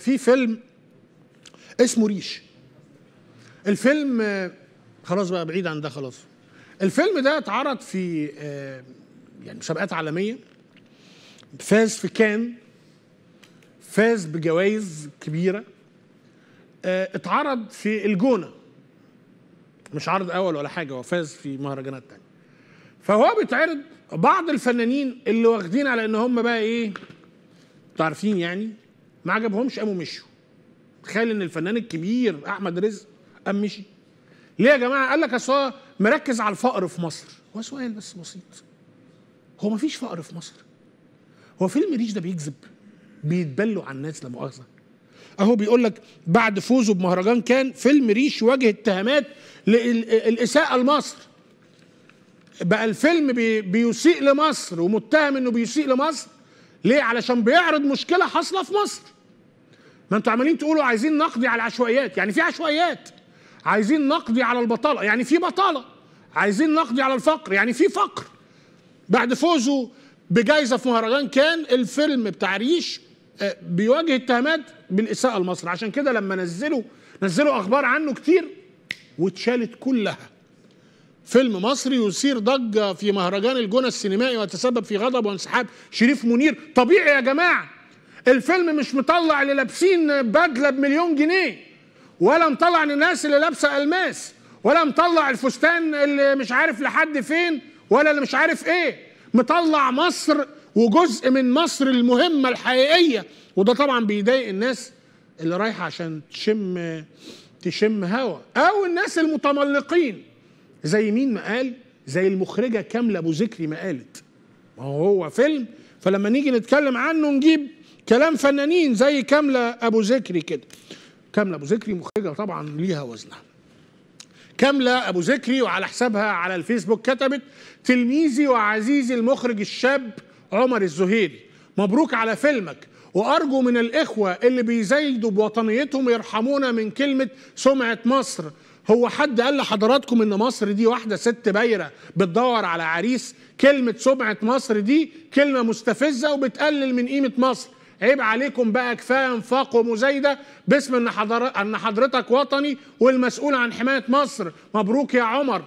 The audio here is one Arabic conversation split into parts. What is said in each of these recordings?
في فيلم اسمه ريش الفيلم خلاص بقى بعيد عن ده خلاص الفيلم ده اتعرض في آه، يعني مسابقات عالميه فاز في كان فاز بجوائز كبيره آه، اتعرض في الجونه مش عرض اول ولا حاجه هو فاز في مهرجانات تانية فهو بيتعرض بعض الفنانين اللي واخدين على ان هم بقى ايه تعرفين يعني ما عجبهمش قاموا مشوا تخيل ان الفنان الكبير احمد رزق قام مشي ليه يا جماعه قال لك اصل مركز على الفقر في مصر هو سؤال بس بسيط هو ما فيش فقر في مصر هو فيلم ريش ده بيكذب بيتبلوا على الناس لا مؤاخذه اهو بيقول لك بعد فوزه بمهرجان كان فيلم ريش واجه اتهامات للاساءه لمصر بقى الفيلم بي بيسيء لمصر ومتهم انه بيسيء لمصر ليه علشان بيعرض مشكله حاصله في مصر ما انتوا عمالين تقولوا عايزين نقضي على العشوائيات يعني في عشوائيات عايزين نقضي على البطاله يعني في بطاله عايزين نقضي على الفقر يعني في فقر بعد فوزه بجائزه في مهرجان كان الفيلم بتاع ريش آه، بيواجه اتهامات بالاساءه لمصر عشان كده لما نزلوا نزلوا اخبار عنه كتير واتشالت كلها فيلم مصري يثير ضجه في مهرجان الجونه السينمائي ويتسبب في غضب وانسحاب شريف منير طبيعي يا جماعه الفيلم مش مطلع اللي لابسين بدله بمليون جنيه ولا مطلع الناس اللي لابسه الماس ولا مطلع الفستان اللي مش عارف لحد فين ولا اللي مش عارف ايه مطلع مصر وجزء من مصر المهمه الحقيقيه وده طبعا بيضايق الناس اللي رايحه عشان تشم تشم هوا او الناس المتملقين زي مين ما قال زي المخرجه كامله ابو ذكري ما قالت ما هو فيلم فلما نيجي نتكلم عنه نجيب كلام فنانين زي كاملة أبو ذكري كده كاملة أبو ذكري مخرجة طبعا ليها وزنها كاملة أبو ذكري وعلى حسابها على الفيسبوك كتبت تلميذي وعزيزي المخرج الشاب عمر الزهيري مبروك على فيلمك وأرجو من الإخوة اللي بيزايدوا بوطنيتهم يرحمونا من كلمة سمعة مصر هو حد قال لحضراتكم ان مصر دي واحده ست بايره بتدور على عريس كلمه سمعه مصر دي كلمه مستفزه وبتقلل من قيمه مصر عيب عليكم بقى كفايه انفاق ومزايده باسم ان ان حضرتك وطني والمسؤول عن حمايه مصر مبروك يا عمر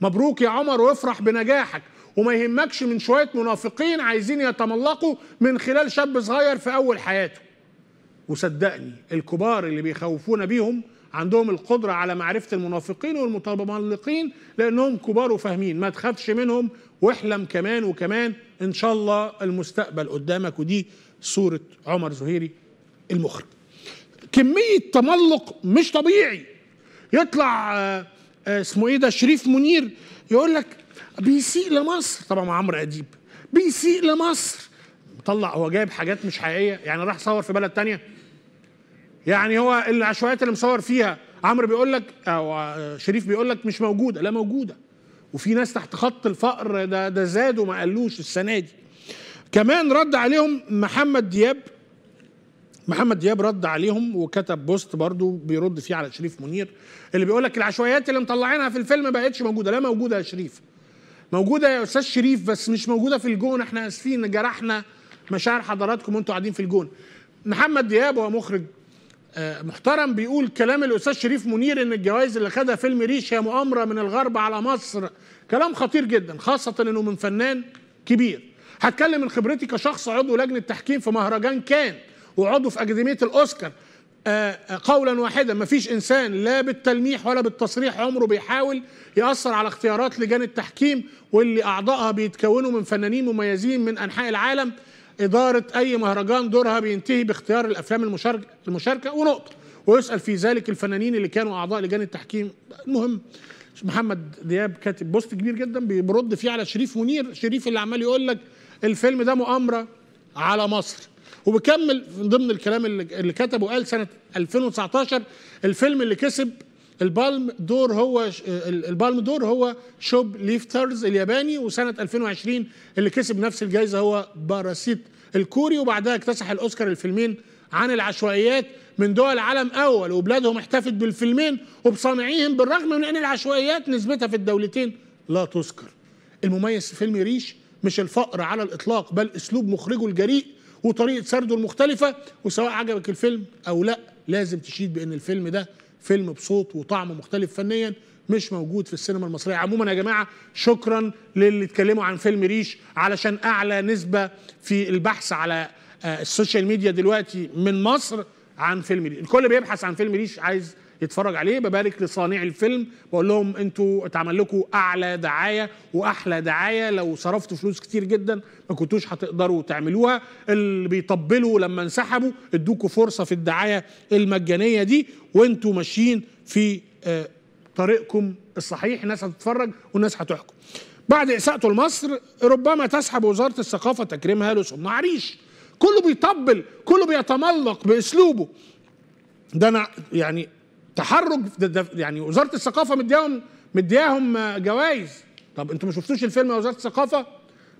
مبروك يا عمر وافرح بنجاحك وما يهمكش من شويه منافقين عايزين يتملقوا من خلال شاب صغير في اول حياته وصدقني الكبار اللي بيخوفونا بيهم عندهم القدرة على معرفة المنافقين والمتملقين لأنهم كبار وفاهمين ما تخافش منهم واحلم كمان وكمان إن شاء الله المستقبل قدامك ودي صورة عمر زهيري المخرج كمية تملق مش طبيعي يطلع آه، آه، اسمه ايه ده شريف منير يقول لك بيسيء لمصر طبعا مع عمرو اديب بيسيء لمصر طلع هو جايب حاجات مش حقيقيه يعني راح صور في بلد تانية يعني هو العشوائيات اللي مصور فيها عمرو بيقول لك او شريف بيقول لك مش موجوده لا موجوده وفي ناس تحت خط الفقر ده ده زاد وما قالوش السنه دي كمان رد عليهم محمد دياب محمد دياب رد عليهم وكتب بوست برضو بيرد فيه على شريف منير اللي بيقول لك العشوائيات اللي مطلعينها في الفيلم ما بقتش موجوده لا موجوده يا شريف موجوده يا استاذ شريف بس مش موجوده في الجون احنا اسفين جرحنا مشاعر حضراتكم وانتوا قاعدين في الجون محمد دياب هو مخرج محترم بيقول كلام الاستاذ شريف منير ان الجوائز اللي خدها فيلم ريش هي مؤامره من الغرب على مصر كلام خطير جدا خاصه انه من فنان كبير هتكلم من خبرتي كشخص عضو لجنه تحكيم في مهرجان كان وعضو في اكاديميه الاوسكار آه، آه، قولا واحدا مفيش انسان لا بالتلميح ولا بالتصريح عمره بيحاول ياثر على اختيارات لجان التحكيم واللي اعضائها بيتكونوا من فنانين مميزين من انحاء العالم إدارة أي مهرجان دورها بينتهي باختيار الأفلام المشاركة, المشاركة ونقطة ويسأل في ذلك الفنانين اللي كانوا أعضاء لجان التحكيم المهم محمد دياب كاتب بوست كبير جدا بيرد فيه على شريف منير شريف اللي عمال يقول لك الفيلم ده مؤامرة على مصر وبكمل من ضمن الكلام اللي, اللي كتبه قال سنة 2019 الفيلم اللي كسب البالم دور هو البالم دور هو شوب ليفترز الياباني وسنة 2020 اللي كسب نفس الجائزة هو باراسيت الكوري وبعدها اكتسح الاوسكار الفيلمين عن العشوائيات من دول عالم اول وبلادهم احتفت بالفيلمين وبصانعيهم بالرغم من ان العشوائيات نسبتها في الدولتين لا تذكر. المميز في فيلم ريش مش الفقر على الاطلاق بل اسلوب مخرجه الجريء وطريقه سرده المختلفه وسواء عجبك الفيلم او لا لازم تشيد بان الفيلم ده فيلم بصوت وطعم مختلف فنيا مش موجود في السينما المصريه عموما يا جماعه شكرا للي اتكلموا عن فيلم ريش علشان اعلى نسبه في البحث على آه، السوشيال ميديا دلوقتي من مصر عن فيلم ريش الكل بيبحث عن فيلم ريش عايز يتفرج عليه ببارك لصانعي الفيلم بقول لهم انتوا اتعمل لكم اعلى دعايه واحلى دعايه لو صرفتوا فلوس كتير جدا ما كنتوش هتقدروا تعملوها اللي بيطبلوا لما انسحبوا ادوكوا فرصه في الدعايه المجانيه دي وانتوا ماشيين في آه، طريقكم الصحيح الناس هتتفرج والناس هتحكم بعد إساءته لمصر ربما تسحب وزارة الثقافة تكريمها لصناع ريش كله بيطبل كله بيتملق بأسلوبه ده أنا يعني تحرج ده ده يعني وزارة الثقافة مدياهم مدياهم جوائز طب انتوا ما شفتوش الفيلم يا وزارة الثقافة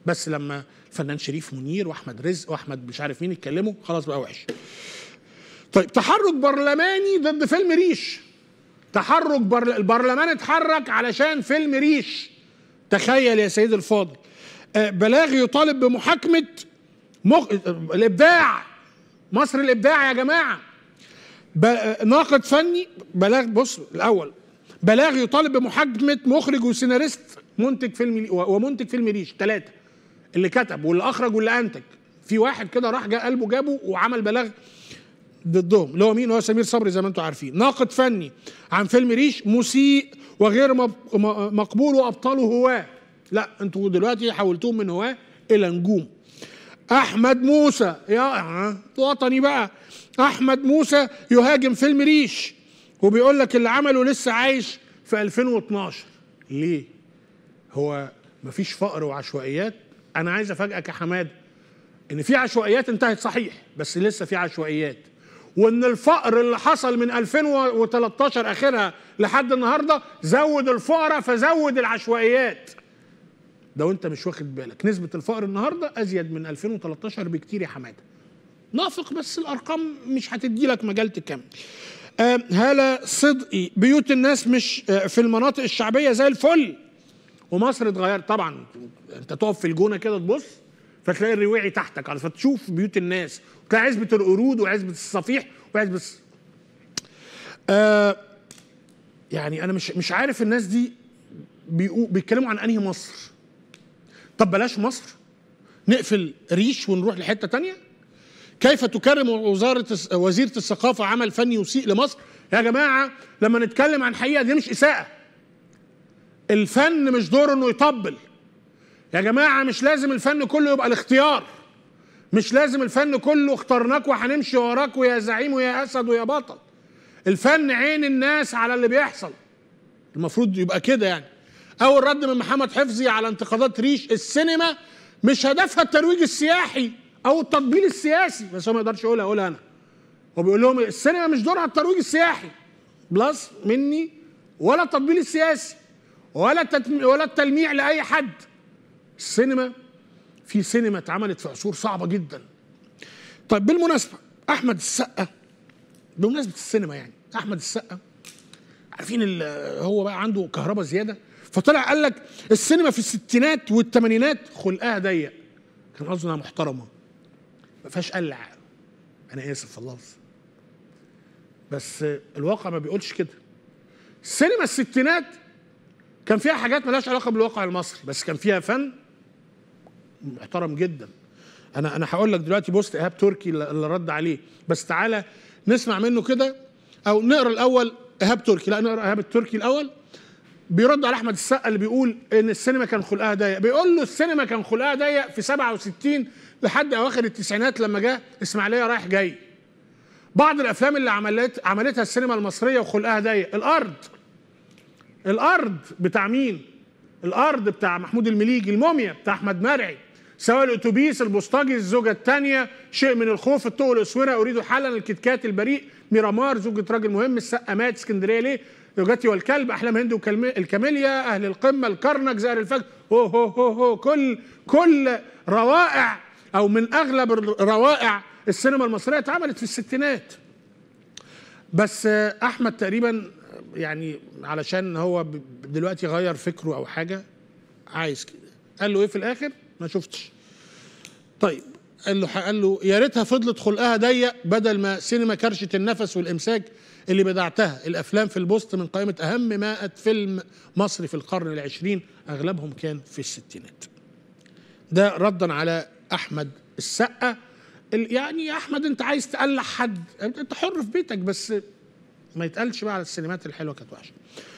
بس لما الفنان شريف منير واحمد رزق واحمد مش عارف مين اتكلموا خلاص بقى وحش طيب تحرك برلماني ضد فيلم ريش تحرك البرلمان اتحرك علشان فيلم ريش تخيل يا سيد الفاضل آه، بلاغ يطالب بمحاكمة مخ... الإبداع مصر الإبداع يا جماعة ب... آه، ناقد فني بلاغ بص الأول بلاغ يطالب بمحاكمة مخرج وسيناريست منتج فيلم ومنتج فيلم ريش ثلاثة اللي كتب واللي أخرج واللي أنتج في واحد كده راح قلبه جابه وعمل بلاغ ضدهم اللي هو مين هو سمير صبري زي ما انتم عارفين ناقد فني عن فيلم ريش مسيء وغير مقبول وابطاله هواه لا انتوا دلوقتي حولتوهم من هواه الى نجوم احمد موسى يا آه، وطني بقى احمد موسى يهاجم فيلم ريش وبيقول لك اللي عمله لسه عايش في 2012 ليه هو مفيش فقر وعشوائيات انا عايز افاجئك يا حماده ان في عشوائيات انتهت صحيح بس لسه في عشوائيات وان الفقر اللي حصل من 2013 اخرها لحد النهارده زود الفقراء فزود العشوائيات ده وانت مش واخد بالك نسبه الفقر النهارده ازيد من 2013 بكتير يا حماده نافق بس الارقام مش هتدي لك مجال تكمل آه، هلا صدقي بيوت الناس مش آه، في المناطق الشعبيه زي الفل ومصر اتغيرت طبعا انت تقف في الجونه كده تبص فتلاقي الرواعي تحتك على فتشوف بيوت الناس تلاقي عزبه القرود وعزبه الصفيح وعزبه الص... آه يعني انا مش مش عارف الناس دي بيتكلموا عن انهي مصر طب بلاش مصر نقفل ريش ونروح لحته تانية كيف تكرم وزاره وزيره الثقافه عمل فني يسيء لمصر يا جماعه لما نتكلم عن حقيقه دي مش اساءه الفن مش دوره انه يطبل يا جماعه مش لازم الفن كله يبقى الاختيار مش لازم الفن كله اخترناك وهنمشي وراك ويا زعيم ويا اسد ويا بطل الفن عين الناس على اللي بيحصل المفروض يبقى كده يعني اول رد من محمد حفظي على انتقادات ريش السينما مش هدفها الترويج السياحي او التطبيل السياسي بس هو ما يقدرش يقولها اقولها انا هو بيقول لهم السينما مش دورها الترويج السياحي بلس مني ولا التطبيل السياسي ولا ولا التلميع لاي حد السينما في سينما اتعملت في عصور صعبه جدا طيب بالمناسبه احمد السقا بمناسبه السينما يعني احمد السقا عارفين هو بقى عنده كهرباء زياده فطلع قال لك السينما في الستينات والثمانينات خلقها ضيق كان قصده انها محترمه ما فيهاش قلع انا اسف في اللفظ بس الواقع ما بيقولش كده السينما الستينات كان فيها حاجات ملهاش علاقه بالواقع المصري بس كان فيها فن محترم جدا انا انا هقول لك دلوقتي بوست ايهاب تركي اللي رد عليه بس تعالى نسمع منه كده او نقرا الاول ايهاب تركي لا نقرا ايهاب التركي الاول بيرد على احمد السقا اللي بيقول ان السينما كان خلقها ضيق بيقول له السينما كان خلقها ضيق في 67 لحد اواخر التسعينات لما جه اسماعيليه رايح جاي بعض الافلام اللي عملت عملتها السينما المصريه وخلقها ضيق الارض الارض بتاع مين الارض بتاع محمود المليجي الموميا بتاع احمد مرعي سواء الاتوبيس البوسطجي الزوجه الثانيه شيء من الخوف الطوق الاسوره اريد حالا الكتكات البريء ميرامار زوجة راجل مهم السقه مات اسكندريه ليه زوجتي والكلب احلام هند الكاميليا اهل القمه الكرنك زهر الفجر هو هو هو هو كل كل روائع او من اغلب روائع السينما المصريه اتعملت في الستينات بس احمد تقريبا يعني علشان هو دلوقتي غير فكره او حاجه عايز كده قال له ايه في الاخر ما شفتش طيب قال له قال له يا ريتها فضلت خلقها ضيق بدل ما سينما كرشه النفس والامساك اللي بدعتها الافلام في البوست من قائمه اهم 100 فيلم مصري في القرن العشرين اغلبهم كان في الستينات ده ردا على احمد السقا يعني يا احمد انت عايز تقلع حد انت حر في بيتك بس ما يتقالش بقى على السينمات الحلوه كانت وحشه